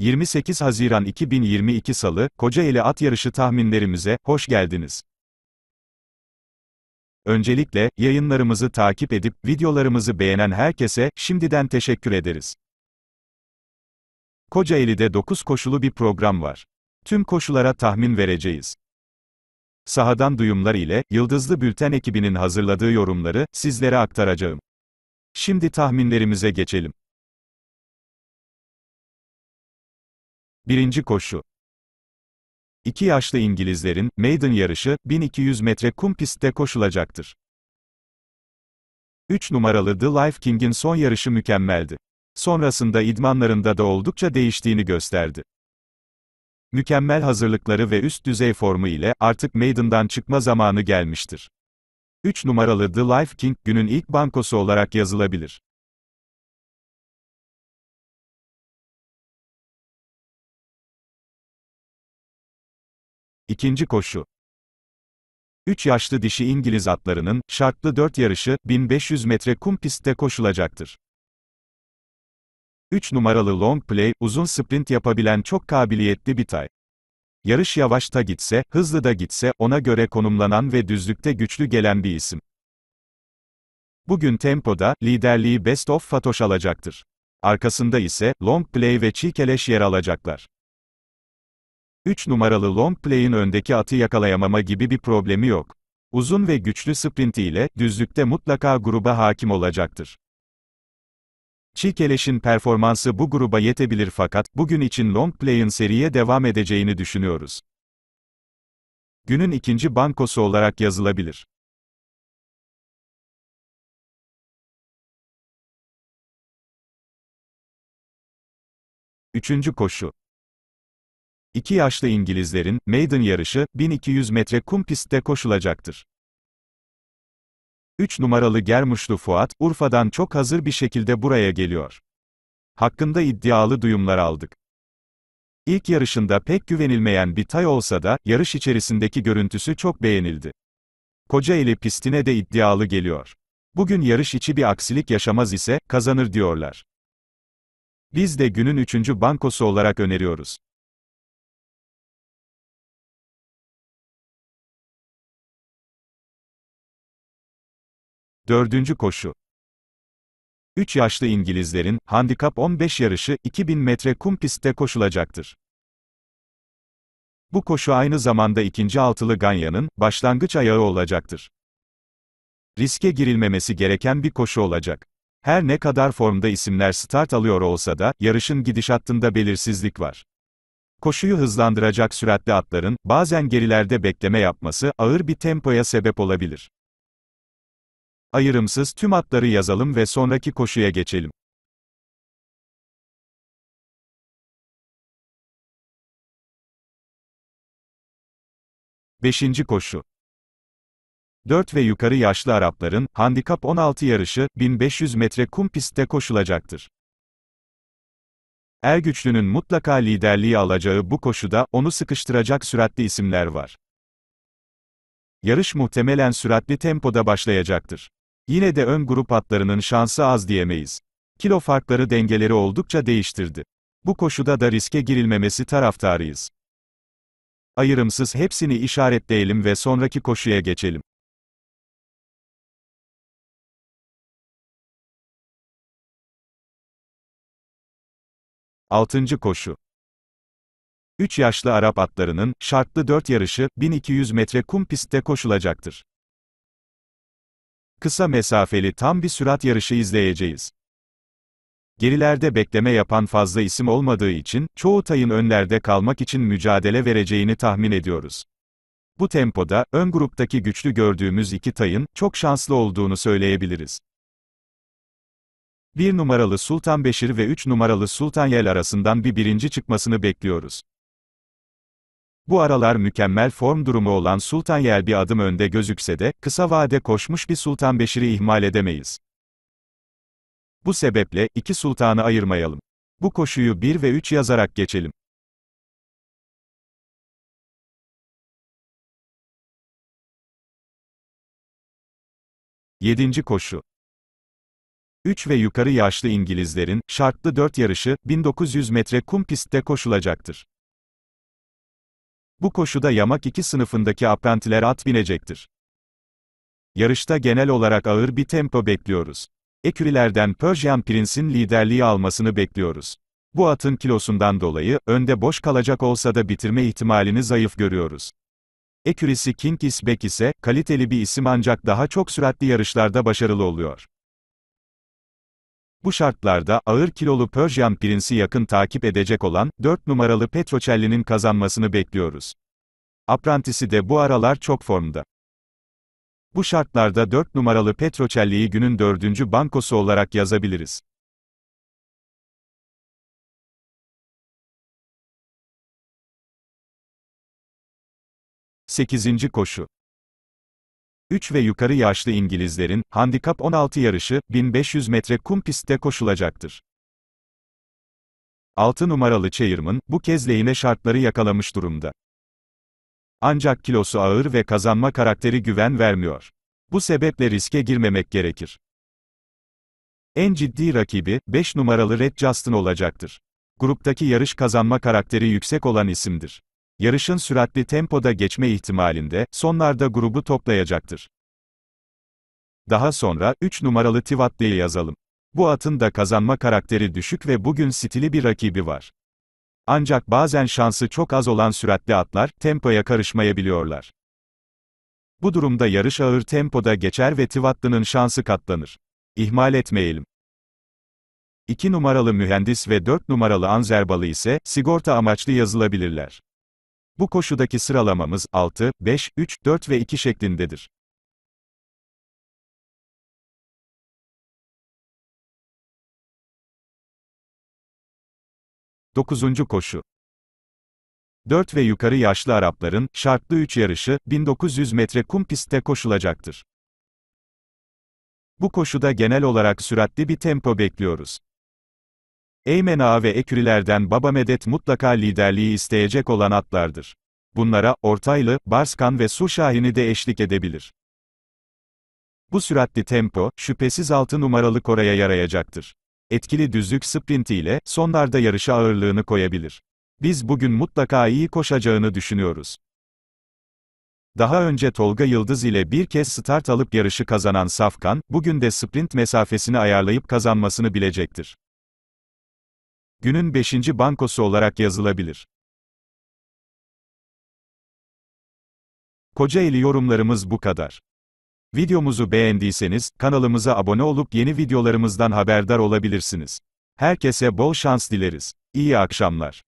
28 Haziran 2022 Salı, Kocaeli At Yarışı tahminlerimize, hoş geldiniz. Öncelikle, yayınlarımızı takip edip, videolarımızı beğenen herkese, şimdiden teşekkür ederiz. Kocaeli'de 9 koşulu bir program var. Tüm koşulara tahmin vereceğiz. Sahadan duyumlar ile, Yıldızlı Bülten ekibinin hazırladığı yorumları, sizlere aktaracağım. Şimdi tahminlerimize geçelim. Birinci koşu. İki yaşlı İngilizlerin, Maiden yarışı, 1200 metre kum pistte koşulacaktır. 3 numaralı The Life King'in son yarışı mükemmeldi. Sonrasında idmanlarında da oldukça değiştiğini gösterdi. Mükemmel hazırlıkları ve üst düzey formu ile, artık Maiden'dan çıkma zamanı gelmiştir. 3 numaralı The Life King, günün ilk bankosu olarak yazılabilir. İkinci koşu. 3 yaşlı dişi İngiliz atlarının, şartlı 4 yarışı, 1500 metre kum pistte koşulacaktır. 3 numaralı long play, uzun sprint yapabilen çok kabiliyetli bir tay. Yarış yavaşta gitse, hızlı da gitse, ona göre konumlanan ve düzlükte güçlü gelen bir isim. Bugün tempoda, liderliği Best of Fatoş alacaktır. Arkasında ise, long play ve çikeleş yer alacaklar. 3 numaralı long play'in öndeki atı yakalayamama gibi bir problemi yok. Uzun ve güçlü sprintiyle, düzlükte mutlaka gruba hakim olacaktır. Çikeleş'in performansı bu gruba yetebilir fakat, bugün için long play'in seriye devam edeceğini düşünüyoruz. Günün ikinci bankosu olarak yazılabilir. Üçüncü koşu İki yaşlı İngilizlerin, Maiden yarışı, 1200 metre kum pistte koşulacaktır. 3 numaralı Germuşlu Fuat, Urfa'dan çok hazır bir şekilde buraya geliyor. Hakkında iddialı duyumlar aldık. İlk yarışında pek güvenilmeyen bir tay olsa da, yarış içerisindeki görüntüsü çok beğenildi. Kocaeli pistine de iddialı geliyor. Bugün yarış içi bir aksilik yaşamaz ise, kazanır diyorlar. Biz de günün üçüncü bankosu olarak öneriyoruz. Dördüncü koşu. 3 yaşlı İngilizlerin, handikap 15 yarışı, 2000 metre kum pistte koşulacaktır. Bu koşu aynı zamanda ikinci altılı Ganya'nın, başlangıç ayağı olacaktır. Riske girilmemesi gereken bir koşu olacak. Her ne kadar formda isimler start alıyor olsa da, yarışın gidişatında belirsizlik var. Koşuyu hızlandıracak süratli atların, bazen gerilerde bekleme yapması, ağır bir tempoya sebep olabilir. Ayrımsız tüm atları yazalım ve sonraki koşuya geçelim. Beşinci koşu 4 ve yukarı yaşlı Arapların, Handikap 16 yarışı, 1500 metre kum pistte koşulacaktır. Ergüçlü'nün mutlaka liderliği alacağı bu koşuda, onu sıkıştıracak süratli isimler var. Yarış muhtemelen süratli tempoda başlayacaktır. Yine de ön grup atlarının şansı az diyemeyiz. Kilo farkları dengeleri oldukça değiştirdi. Bu koşuda da riske girilmemesi taraftarıyız. Ayrımsız hepsini işaretleyelim ve sonraki koşuya geçelim. Altıncı koşu 3 yaşlı Arap atlarının, şartlı 4 yarışı, 1200 metre kum pistte koşulacaktır. Kısa mesafeli tam bir sürat yarışı izleyeceğiz. Gerilerde bekleme yapan fazla isim olmadığı için, çoğu tayın önlerde kalmak için mücadele vereceğini tahmin ediyoruz. Bu tempoda, ön gruptaki güçlü gördüğümüz iki tayın, çok şanslı olduğunu söyleyebiliriz. 1 numaralı Sultan Beşir ve 3 numaralı Sultan Yel arasından bir birinci çıkmasını bekliyoruz. Bu aralar mükemmel form durumu olan Sultan Yel bir adım önde gözükse de, kısa vade koşmuş bir Sultan Beşir'i ihmal edemeyiz. Bu sebeple, iki sultanı ayırmayalım. Bu koşuyu 1 ve 3 yazarak geçelim. Yedinci koşu 3 ve yukarı yaşlı İngilizlerin, şartlı 4 yarışı, 1900 metre kum pistte koşulacaktır. Bu koşuda yamak iki sınıfındaki aprantiler at binecektir. Yarışta genel olarak ağır bir tempo bekliyoruz. Ekürilerden Persian Prince'in liderliği almasını bekliyoruz. Bu atın kilosundan dolayı, önde boş kalacak olsa da bitirme ihtimalini zayıf görüyoruz. Ekürisi King Isbek ise, kaliteli bir isim ancak daha çok süratli yarışlarda başarılı oluyor. Bu şartlarda, ağır kilolu Persian Prince'i yakın takip edecek olan, 4 numaralı Petrocelli'nin kazanmasını bekliyoruz. Aprantisi de bu aralar çok formda. Bu şartlarda 4 numaralı Petrocelli'yi günün 4. bankosu olarak yazabiliriz. Sekizinci koşu 3 ve yukarı yaşlı İngilizlerin, handikap 16 yarışı, 1500 metre kum pistte koşulacaktır. 6 numaralı Chairman, bu kez lehine şartları yakalamış durumda. Ancak kilosu ağır ve kazanma karakteri güven vermiyor. Bu sebeple riske girmemek gerekir. En ciddi rakibi, 5 numaralı Red Justin olacaktır. Gruptaki yarış kazanma karakteri yüksek olan isimdir yarışın süratli tempoda geçme ihtimalinde, sonlarda grubu toplayacaktır. Daha sonra, 3 numaralı Tivatli'yi yazalım. Bu atın da kazanma karakteri düşük ve bugün stili bir rakibi var. Ancak bazen şansı çok az olan süratli atlar, tempoya karışmayabiliyorlar. Bu durumda yarış ağır tempoda geçer ve Tivatlı'nın şansı katlanır. İhmal etmeyelim. 2 numaralı mühendis ve 4 numaralı anzerbalı ise, sigorta amaçlı yazılabilirler. Bu koşudaki sıralamamız 6, 5, 3, 4 ve 2 şeklindedir. Dokuzuncu koşu 4 ve yukarı yaşlı Arapların, şartlı 3 yarışı, 1900 metre kum pistte koşulacaktır. Bu koşuda genel olarak süratli bir tempo bekliyoruz. Eymen ve Ekürilerden Baba Medet mutlaka liderliği isteyecek olan atlardır. Bunlara, Ortaylı, Barskan ve Su Şahin'i de eşlik edebilir. Bu süratli tempo, şüphesiz 6 numaralı Koray'a yarayacaktır. Etkili düzlük sprintiyle, sonlarda yarışa ağırlığını koyabilir. Biz bugün mutlaka iyi koşacağını düşünüyoruz. Daha önce Tolga Yıldız ile bir kez start alıp yarışı kazanan Safkan, bugün de sprint mesafesini ayarlayıp kazanmasını bilecektir günün 5. bankosu olarak yazılabilir. Kocaeli yorumlarımız bu kadar. Videomuzu beğendiyseniz, kanalımıza abone olup yeni videolarımızdan haberdar olabilirsiniz. Herkese bol şans dileriz. İyi akşamlar.